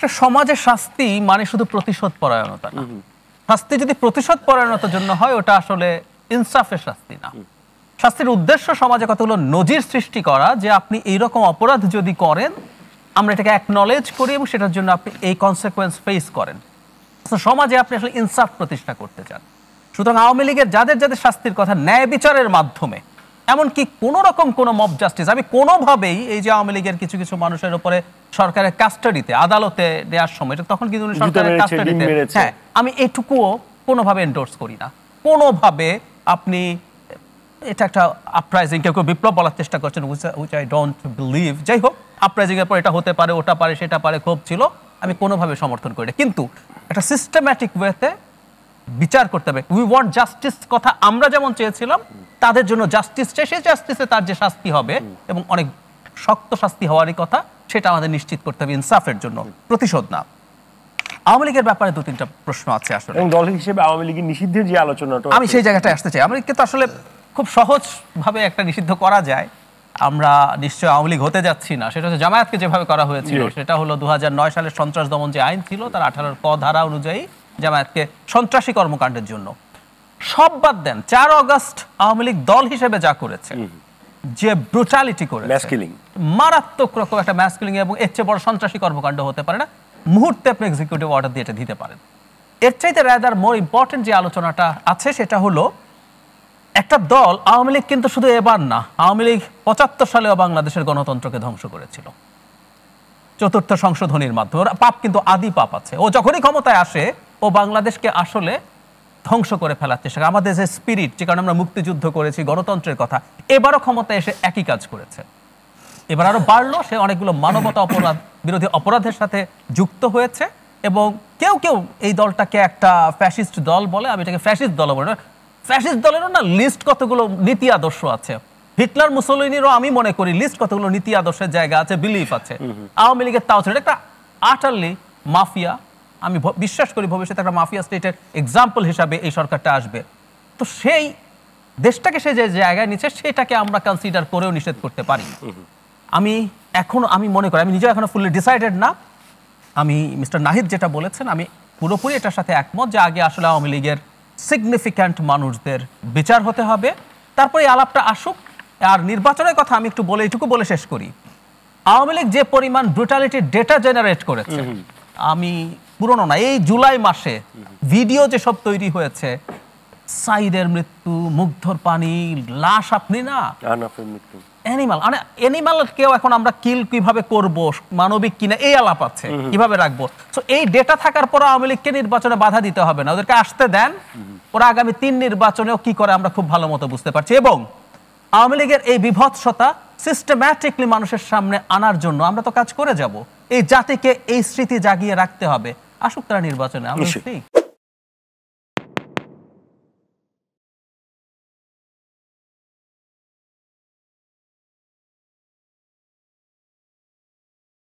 একটা সমাজে শাস্তি মানে শুধু প্রতিশোধ পরায়ণতা না শাস্তি যদি প্রতিশোধ পরায়ণতার জন্য হয় ওটা আসলে ইনসাফের শাস্তি না শাস্তির উদ্দেশ্য সমাজে কতগুলো নজির সৃষ্টি করা যে আপনি এইরকম অপরাধ যদি করেন আমরা এটাকে অ্যাকনলেজ করি এবং সেটার জন্য আপনি এই কনসিকুয়েন্স ফেস করেন সমাজে আপনি আসলে ইনসাফ প্রতিষ্ঠা করতে চান সুতরাং আওয়ামী লীগের যাদের যাদের শাস্তির কথা ন্যায় বিচারের মাধ্যমে এমনকি কোনো রকম কোনো মব জাস্টিস আমি কোনোভাবেই এই যে আওয়ামী লীগের কিছু কিছু মানুষের উপরে সরকারের কাস্টাডিতে আদালতে দেওয়ার সময় তখন কিন্তু সরকারের কাস্টাডিতে হ্যাঁ আমি এটুকুও কোনোভাবে এন্ডোর্স করি না কোনোভাবে আপনি এটা একটা আপ্রাইজিং কেউ কেউ বিপ্লব বলার চেষ্টা করছেন উইচ আই ডোন্ট বিলিভ যাই হোক আপরাইজিংয়ের পর এটা হতে পারে ওটা পারে সেটা পারে ক্ষোভ ছিল আমি কোনোভাবে সমর্থন করি না কিন্তু একটা সিস্টেম্যাটিক ওয়েতে বিচার করতে হবে উই ওয়ান্ট জাস্টিস কথা আমরা যেমন চেয়েছিলাম তাদের জন্য জাস্টিস চাই সেই জাস্টিসে তার যে শাস্তি হবে এবং অনেক শক্ত শাস্তি হওয়ারই কথা সেটা আমাদের নিশ্চিত করতে হবে ইনসাফের জন্য প্রতিশোধ না আওয়ামী লীগের ব্যাপারে দু তিনটা প্রশ্ন আছে আসলে দল হিসেবে আওয়ামী লীগের নিষিদ্ধের যে আলোচনাটা আমি সেই আসতে চাই আওয়ামী লীগকে তো আসলে খুব একটা নিষিদ্ধ করা যায় আমরা নিশ্চয় আওয়ামী লীগ হতে যাচ্ছি না সেটা হচ্ছে জামায়াতকে যেভাবে করা হয়েছিল সেটা হলো দু সালের সন্ত্রাস দমন যে আইন ছিল তার আঠারোর ক ধারা অনুযায়ী জামায়াতকে সন্ত্রাসী কর্মকাণ্ডের জন্য সব বাদ দেন চার অগস্ট আওয়ামী লীগ দল হিসেবে যা করেছে যে ব্রুটালিটি করে মারাত্মক রকম একটা ম্যাসকিলিং এবং এর চেয়ে বড় সন্ত্রাসী কর্মকাণ্ড হতে পারে না মুহূর্তে আপনি এক্সিকিউটিভ অর্ডার দিয়ে দিতে পারেন এর চাইতে রাদার মোর ইম্পর্টেন্ট যে আলোচনাটা আছে সেটা হলো একটা দল আওয়ামী লীগ কিন্তু শুধু এবার না আওয়ামী লীগ পঁচাত্তর সালেও বাংলাদেশের গণতন্ত্রকে ধ্বংস করেছিল চতুর্থ সংশোধনীর মাধ্যমে পাপ কিন্তু আদি পাপ আছে ও যখনই ক্ষমতায় আসে ও বাংলাদেশকে আসলে ধ্বংস করে ফেলার চেষ্টা আমাদের যে স্পিরিট যে কারণে আমরা মুক্তিযুদ্ধ করেছি গণতন্ত্রের কথা এবারও ক্ষমতা এসে একই কাজ করেছে এবার আরও বাড়লো সে অনেকগুলো মানবতা অপরাধ বিরোধী অপরাধের সাথে যুক্ত হয়েছে এবং কেউ কেউ এই দলটাকে একটা ফ্যাসিস্ট দল বলে আমি এটাকে ফ্যাসিস্ট দল বলে ফ্যাসিস্ট দলেরও না লিস্ট কতগুলো নীতি আদর্শ আছে হিটলার মুসলিনীরও আমি মনে করি লিস্ট কতগুলো নীতি আদর্শের জায়গা আছে বিলিফ আছে আওয়ামী লীগের তাও ছিল একটা আটাল্লি মাফিয়া আমি বিশ্বাস করি ভবিষ্যতে একটা মাফিয়া স্টেটের এক্সাম্পল হিসাবে এই সরকারটা আসবে তো সেই দেশটাকে সে যে জায়গায় নিচ্ছে সেটাকে আমরা কনসিডার করেও নিষেধ করতে পারি আমি এখনো আমি মনে করি আমি নিজেও এখনো ফুললি ডিসাইডেড না আমি মিস্টার নাহিদ যেটা বলেছেন আমি পুরোপুরি এটার সাথে একমত যে আগে আসলে আওয়ামী লীগের সিগনিফিক্যান্ট মানুষদের বিচার হতে হবে তারপরে আলাপটা আসুক আর নির্বাচনের কথা আমি একটু বলে এটুকু বলে শেষ করি আওয়ামী লীগ যে পরিমাণ ব্রুটালিটির ডেটা জেনারেট করেছে আমি পুরনো না এই জুলাই মাসে ভিডিও সব তৈরি হয়েছে সাইদের মৃত্যু মুগ্ধর পানি লাশ আপনি না অ্যানিমাল মানে অ্যানিমাল কেউ এখন আমরা কিল কিভাবে করব মানবিক কিনা এই আলাপ আছে কিভাবে রাখবো এই ডেটা থাকার পর আওয়ামী লীগকে নির্বাচনে বাধা দিতে হবে না ওদেরকে আসতে দেন ওরা আগামী তিন নির্বাচনেও কি করে আমরা খুব ভালো মতো বুঝতে পারছি এবং আওয়ামী লীগের এই বিভৎসতা সিস্টেম্যাটিকলি মানুষের সামনে আনার জন্য আমরা তো কাজ করে যাব এই জাতিকে এই স্মৃতি জাগিয়ে রাখতে হবে আসুক তারা নির্বাচনে আমরা